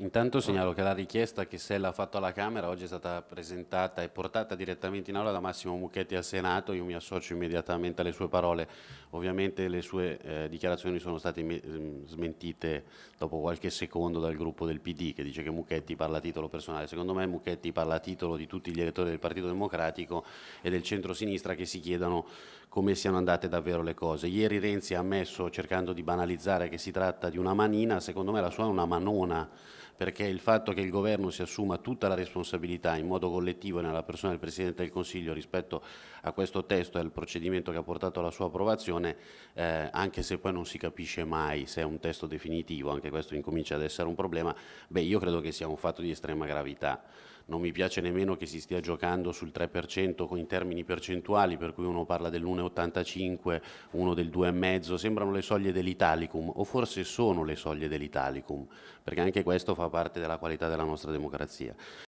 Intanto ah. segnalo che la richiesta che Sella ha fatto alla Camera oggi è stata presentata e portata direttamente in aula da Massimo Mucchetti al Senato, io mi associo immediatamente alle sue parole, ovviamente le sue eh, dichiarazioni sono state ehm, smentite dopo qualche secondo dal gruppo del PD che dice che Mucchetti parla a titolo personale, secondo me Mucchetti parla a titolo di tutti gli elettori del Partito Democratico e del centro-sinistra che si chiedono come siano andate davvero le cose. Ieri Renzi ha ammesso, cercando di banalizzare, che si tratta di una manina, secondo me la sua è una manona perché il fatto che il governo si assuma tutta la responsabilità in modo collettivo e nella persona del Presidente del Consiglio rispetto a questo testo e al procedimento che ha portato alla sua approvazione, eh, anche se poi non si capisce mai se è un testo definitivo, anche questo incomincia ad essere un problema, beh io credo che sia un fatto di estrema gravità. Non mi piace nemmeno che si stia giocando sul 3% in termini percentuali, per cui uno parla dell'1,85, uno del 2,5, sembrano le soglie dell'Italicum, o forse sono le soglie dell'Italicum, perché anche questo fa parte della qualità della nostra democrazia.